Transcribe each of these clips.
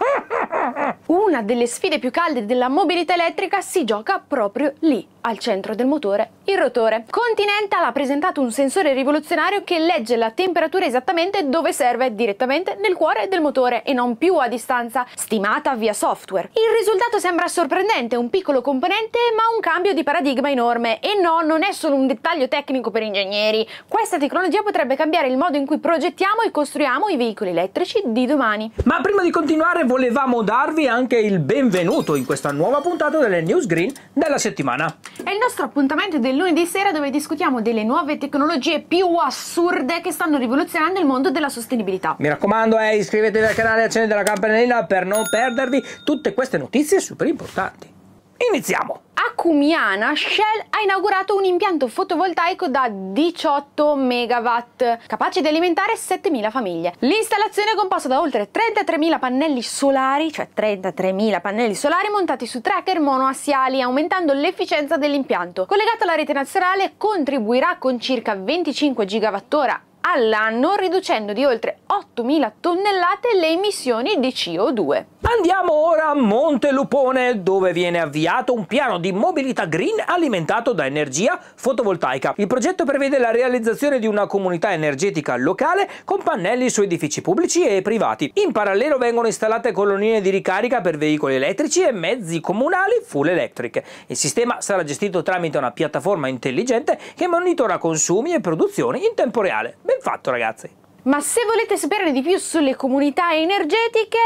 ha ha Una delle sfide più calde della mobilità elettrica si gioca proprio lì, al centro del motore, il rotore. Continental ha presentato un sensore rivoluzionario che legge la temperatura esattamente dove serve, direttamente nel cuore del motore e non più a distanza, stimata via software. Il risultato sembra sorprendente, un piccolo componente ma un cambio di paradigma enorme. E no, non è solo un dettaglio tecnico per ingegneri. Questa tecnologia potrebbe cambiare il modo in cui progettiamo e costruiamo i veicoli elettrici di domani. Ma prima di continuare volevamo dare darvi anche il benvenuto in questa nuova puntata delle News Green della settimana. È il nostro appuntamento del lunedì sera dove discutiamo delle nuove tecnologie più assurde che stanno rivoluzionando il mondo della sostenibilità. Mi raccomando, eh, iscrivetevi al canale e accendete la campanellina per non perdervi tutte queste notizie super importanti. Iniziamo! A Acumiana Shell ha inaugurato un impianto fotovoltaico da 18 MW, capace di alimentare 7.000 famiglie. L'installazione è composta da oltre 33.000 pannelli solari, cioè 33.000 pannelli solari montati su tracker monoassiali, aumentando l'efficienza dell'impianto. Collegato alla rete nazionale contribuirà con circa 25 GWh all'anno, riducendo di oltre 8.000 tonnellate le emissioni di CO2. Andiamo ora a Montelupone, dove viene avviato un piano di mobilità green alimentato da energia fotovoltaica. Il progetto prevede la realizzazione di una comunità energetica locale con pannelli su edifici pubblici e privati. In parallelo vengono installate colonnine di ricarica per veicoli elettrici e mezzi comunali full electric. Il sistema sarà gestito tramite una piattaforma intelligente che monitora consumi e produzioni in tempo reale. Ben fatto ragazzi! Ma se volete saperne di più sulle comunità energetiche,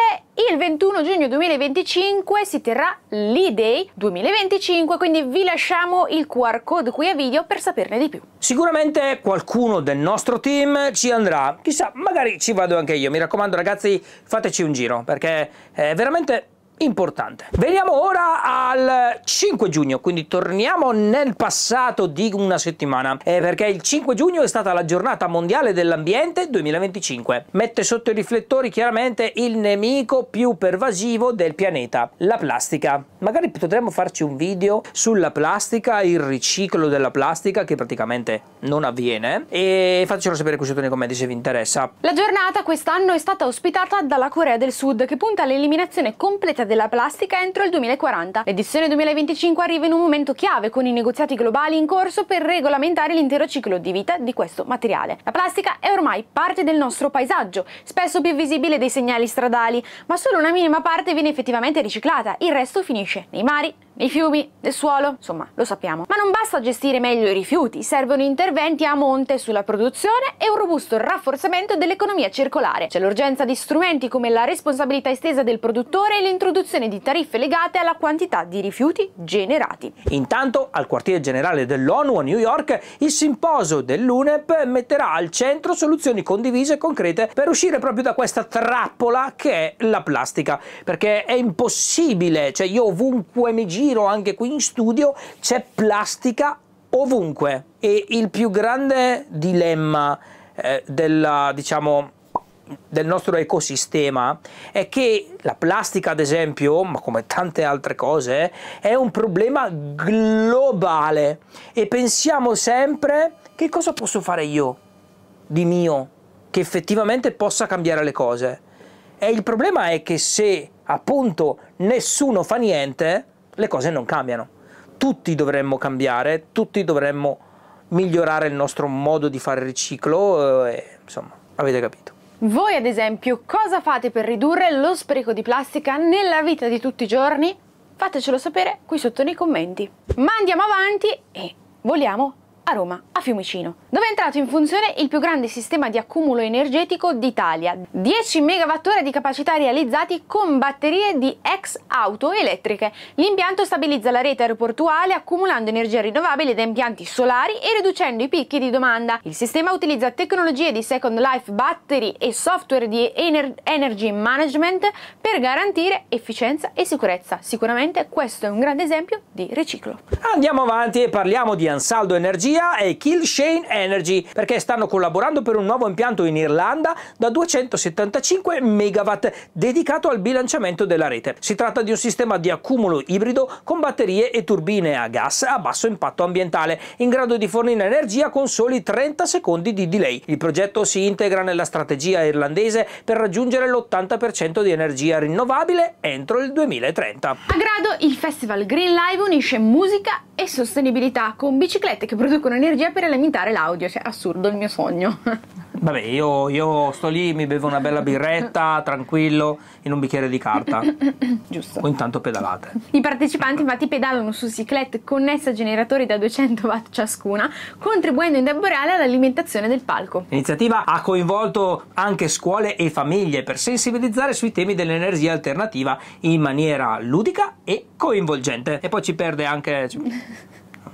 il 21 giugno 2025 si terrà l'E-Day 2025, quindi vi lasciamo il QR code qui a video per saperne di più. Sicuramente qualcuno del nostro team ci andrà, chissà, magari ci vado anche io. Mi raccomando ragazzi, fateci un giro perché è veramente importante. Veniamo ora al 5 giugno, quindi torniamo nel passato di una settimana, eh, perché il 5 giugno è stata la giornata mondiale dell'ambiente 2025. Mette sotto i riflettori chiaramente il nemico più pervasivo del pianeta, la plastica. Magari potremmo farci un video sulla plastica, il riciclo della plastica che praticamente non avviene e fatecelo sapere qui sotto nei commenti se vi interessa. La giornata quest'anno è stata ospitata dalla Corea del Sud che punta all'eliminazione completa del della plastica entro il 2040. L'edizione 2025 arriva in un momento chiave con i negoziati globali in corso per regolamentare l'intero ciclo di vita di questo materiale. La plastica è ormai parte del nostro paesaggio, spesso più visibile dei segnali stradali, ma solo una minima parte viene effettivamente riciclata, il resto finisce nei mari, i fiumi, del suolo, insomma, lo sappiamo. Ma non basta gestire meglio i rifiuti, servono interventi a monte sulla produzione e un robusto rafforzamento dell'economia circolare. C'è l'urgenza di strumenti come la responsabilità estesa del produttore e l'introduzione di tariffe legate alla quantità di rifiuti generati. Intanto, al quartier generale dell'ONU a New York, il simposio dell'UNEP metterà al centro soluzioni condivise e concrete per uscire proprio da questa trappola che è la plastica, perché è impossibile, cioè io ovunque mi giro giro, anche qui in studio, c'è plastica ovunque. E il più grande dilemma eh, della, diciamo, del nostro ecosistema è che la plastica, ad esempio, ma come tante altre cose, è un problema globale e pensiamo sempre che cosa posso fare io di mio che effettivamente possa cambiare le cose. E il problema è che se appunto nessuno fa niente, le cose non cambiano. Tutti dovremmo cambiare, tutti dovremmo migliorare il nostro modo di fare riciclo, eh, e, insomma, avete capito. Voi ad esempio cosa fate per ridurre lo spreco di plastica nella vita di tutti i giorni? Fatecelo sapere qui sotto nei commenti. Ma andiamo avanti e voliamo a Roma, a Fiumicino, dove è entrato in funzione il più grande sistema di accumulo energetico d'Italia, 10 MWh di capacità realizzati con batterie di ex auto elettriche. L'impianto stabilizza la rete aeroportuale accumulando energia rinnovabile da impianti solari e riducendo i picchi di domanda. Il sistema utilizza tecnologie di Second Life Battery e software di ener Energy Management per garantire efficienza e sicurezza. Sicuramente questo è un grande esempio di riciclo. Andiamo avanti e parliamo di Ansaldo Energia Energia e Kilshane Energy perché stanno collaborando per un nuovo impianto in Irlanda da 275 megawatt dedicato al bilanciamento della rete. Si tratta di un sistema di accumulo ibrido con batterie e turbine a gas a basso impatto ambientale in grado di fornire energia con soli 30 secondi di delay. Il progetto si integra nella strategia irlandese per raggiungere l'80% di energia rinnovabile entro il 2030. A Grado il festival Green Live unisce musica e sostenibilità con biciclette che producono con energia per alimentare l'audio, cioè assurdo il mio sogno. Vabbè, io, io, sto lì, mi bevo una bella birretta, tranquillo, in un bicchiere di carta. Giusto. O intanto pedalate. I partecipanti infatti pedalano su ciclette connesse a generatori da 200 watt ciascuna, contribuendo in tempo reale all'alimentazione del palco. L'iniziativa ha coinvolto anche scuole e famiglie per sensibilizzare sui temi dell'energia alternativa in maniera ludica e coinvolgente. E poi ci perde anche un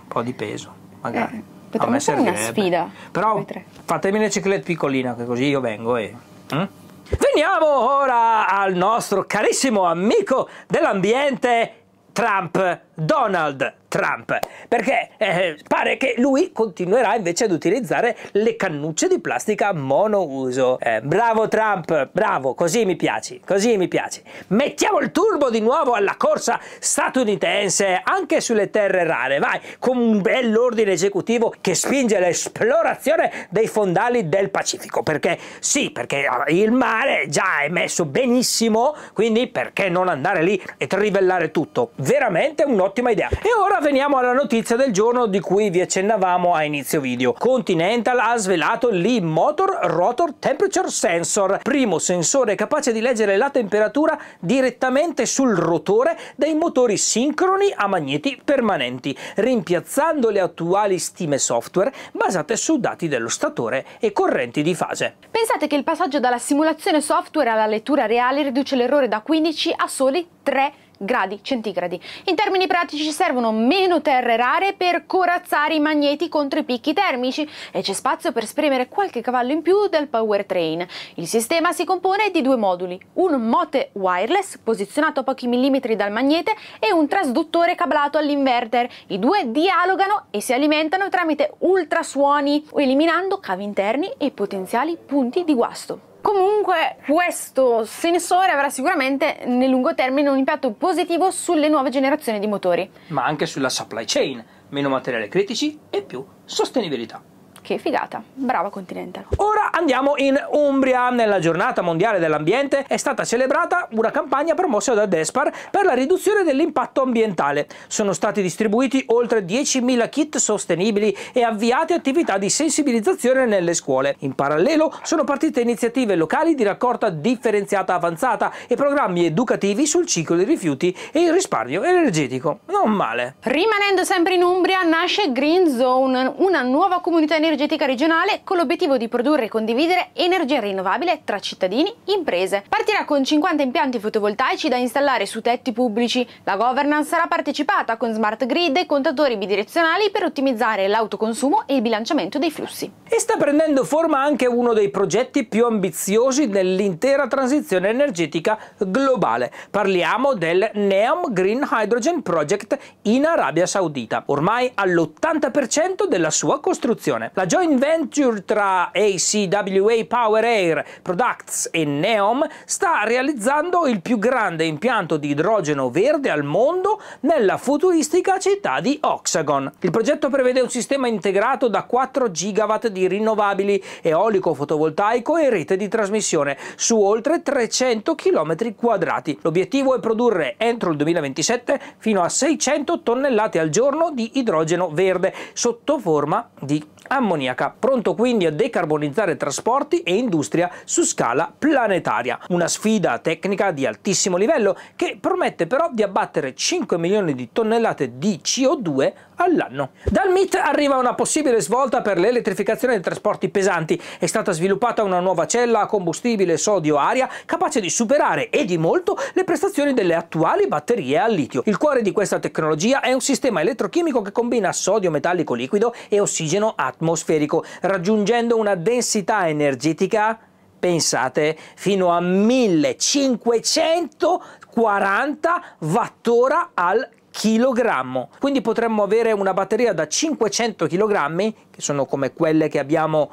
po' di peso magari. Eh, a me serve una sfida. Però fatemi una ciclette piccolina, che così io vengo e. Hm? Veniamo ora al nostro carissimo amico dell'ambiente Trump. Donald Trump, perché eh, pare che lui continuerà invece ad utilizzare le cannucce di plastica monouso. Eh, bravo Trump, bravo, così mi piaci, così mi piaci. Mettiamo il turbo di nuovo alla corsa statunitense anche sulle terre rare, vai, con un bell'ordine esecutivo che spinge l'esplorazione dei fondali del Pacifico, perché sì, perché il mare già è messo benissimo, quindi perché non andare lì e trivellare tutto? Veramente un ottimo ottima idea. E ora veniamo alla notizia del giorno di cui vi accennavamo a inizio video. Continental ha svelato l'e-motor rotor temperature sensor, primo sensore capace di leggere la temperatura direttamente sul rotore dei motori sincroni a magneti permanenti, rimpiazzando le attuali stime software basate su dati dello statore e correnti di fase. Pensate che il passaggio dalla simulazione software alla lettura reale riduce l'errore da 15 a soli 3 gradi centigradi. In termini pratici servono meno terre rare per corazzare i magneti contro i picchi termici e c'è spazio per spremere qualche cavallo in più del powertrain. Il sistema si compone di due moduli, un mote wireless posizionato a pochi millimetri dal magnete e un trasduttore cablato all'inverter. I due dialogano e si alimentano tramite ultrasuoni, eliminando cavi interni e potenziali punti di guasto. Comunque questo sensore avrà sicuramente nel lungo termine un impatto positivo sulle nuove generazioni di motori. Ma anche sulla supply chain, meno materiali critici e più sostenibilità. Che figata, brava Continental. Ora andiamo in Umbria. Nella giornata mondiale dell'ambiente è stata celebrata una campagna promossa da Despar per la riduzione dell'impatto ambientale. Sono stati distribuiti oltre 10.000 kit sostenibili e avviate attività di sensibilizzazione nelle scuole. In parallelo sono partite iniziative locali di raccolta differenziata avanzata e programmi educativi sul ciclo dei rifiuti e il risparmio energetico. Non male. Rimanendo sempre in Umbria nasce Green Zone, una nuova comunità energetica energetica regionale con l'obiettivo di produrre e condividere energia rinnovabile tra cittadini e imprese. Partirà con 50 impianti fotovoltaici da installare su tetti pubblici. La governance sarà partecipata con smart grid e contatori bidirezionali per ottimizzare l'autoconsumo e il bilanciamento dei flussi. E sta prendendo forma anche uno dei progetti più ambiziosi dell'intera transizione energetica globale. Parliamo del NEOM Green Hydrogen Project in Arabia Saudita, ormai all'80% della sua costruzione. La joint venture tra ACWA Power Air Products e Neom sta realizzando il più grande impianto di idrogeno verde al mondo nella futuristica città di Oxagon. Il progetto prevede un sistema integrato da 4 gigawatt di rinnovabili, eolico, fotovoltaico e rete di trasmissione su oltre 300 km quadrati. L'obiettivo è produrre entro il 2027 fino a 600 tonnellate al giorno di idrogeno verde sotto forma di ammoniaca, pronto quindi a decarbonizzare trasporti e industria su scala planetaria. Una sfida tecnica di altissimo livello che promette però di abbattere 5 milioni di tonnellate di CO2 all'anno. Dal MIT arriva una possibile svolta per l'elettrificazione dei trasporti pesanti. È stata sviluppata una nuova cella a combustibile sodio-aria capace di superare e di molto le prestazioni delle attuali batterie al litio. Il cuore di questa tecnologia è un sistema elettrochimico che combina sodio metallico liquido e ossigeno a atmosferico, raggiungendo una densità energetica pensate, fino a 1540 wattora al chilogrammo. Quindi potremmo avere una batteria da 500 kg, che sono come quelle che abbiamo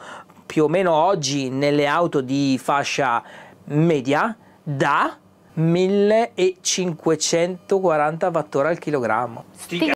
più o meno oggi nelle auto di fascia media, da 1540 wattora al chilogrammo. Sti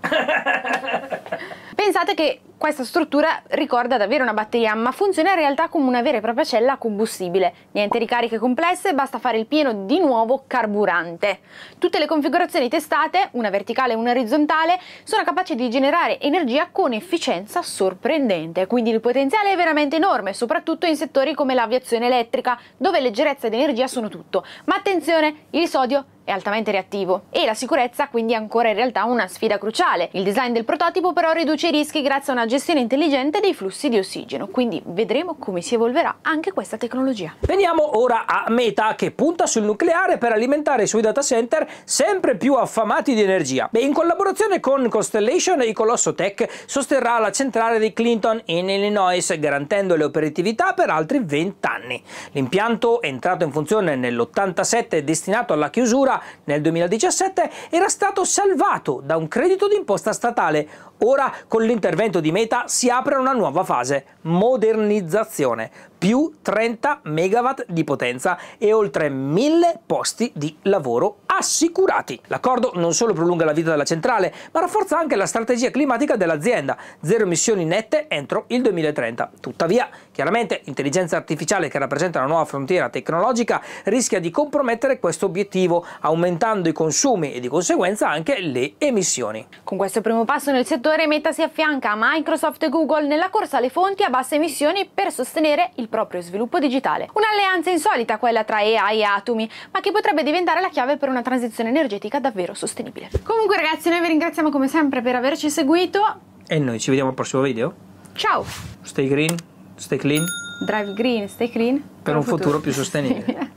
Pensate che questa struttura ricorda davvero una batteria, ma funziona in realtà come una vera e propria cella a combustibile. Niente ricariche complesse, basta fare il pieno di nuovo carburante. Tutte le configurazioni testate, una verticale e una orizzontale, sono capaci di generare energia con efficienza sorprendente, quindi il potenziale è veramente enorme, soprattutto in settori come l'aviazione elettrica, dove leggerezza ed energia sono tutto. Ma attenzione, il sodio è altamente reattivo e la sicurezza quindi è ancora in realtà una sfida cruciale. Il design del prototipo però riduce i rischi grazie a una gestione intelligente dei flussi di ossigeno, quindi vedremo come si evolverà anche questa tecnologia. Veniamo ora a Meta che punta sul nucleare per alimentare i suoi data center sempre più affamati di energia. Beh, in collaborazione con Constellation il colosso tech sosterrà la centrale di Clinton in Illinois garantendo le operatività per altri 20 anni. L'impianto entrato in funzione nell'87 e destinato alla chiusura nel 2017 era stato salvato da un credito d'imposta statale, Ora con l'intervento di Meta si apre una nuova fase, modernizzazione, più 30 MW di potenza e oltre 1000 posti di lavoro assicurati. L'accordo non solo prolunga la vita della centrale, ma rafforza anche la strategia climatica dell'azienda, zero emissioni nette entro il 2030. Tuttavia, chiaramente, l'intelligenza artificiale che rappresenta una nuova frontiera tecnologica rischia di compromettere questo obiettivo, aumentando i consumi e di conseguenza anche le emissioni. Con questo primo passo nel settore settore Meta si affianca a Microsoft e Google nella corsa alle fonti a basse emissioni per sostenere il proprio sviluppo digitale. Un'alleanza insolita quella tra AI e Atomi, ma che potrebbe diventare la chiave per una transizione energetica davvero sostenibile. Comunque ragazzi, noi vi ringraziamo come sempre per averci seguito. E noi ci vediamo al prossimo video. Ciao! Stay green, stay clean. Drive green, stay clean. Per, per un futuro, futuro più sostenibile.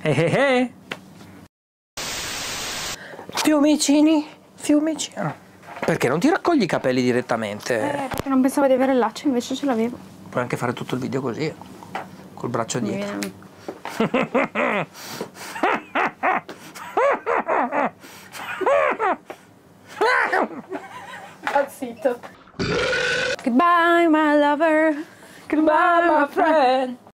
eh eh eh! Fiumicini, fiumicini. Perché non ti raccogli i capelli direttamente? Eh, perché non pensavo di avere il laccio, invece ce l'avevo. Puoi anche fare tutto il video così, col braccio dietro. Yeah. Goodbye my lover, goodbye my friend.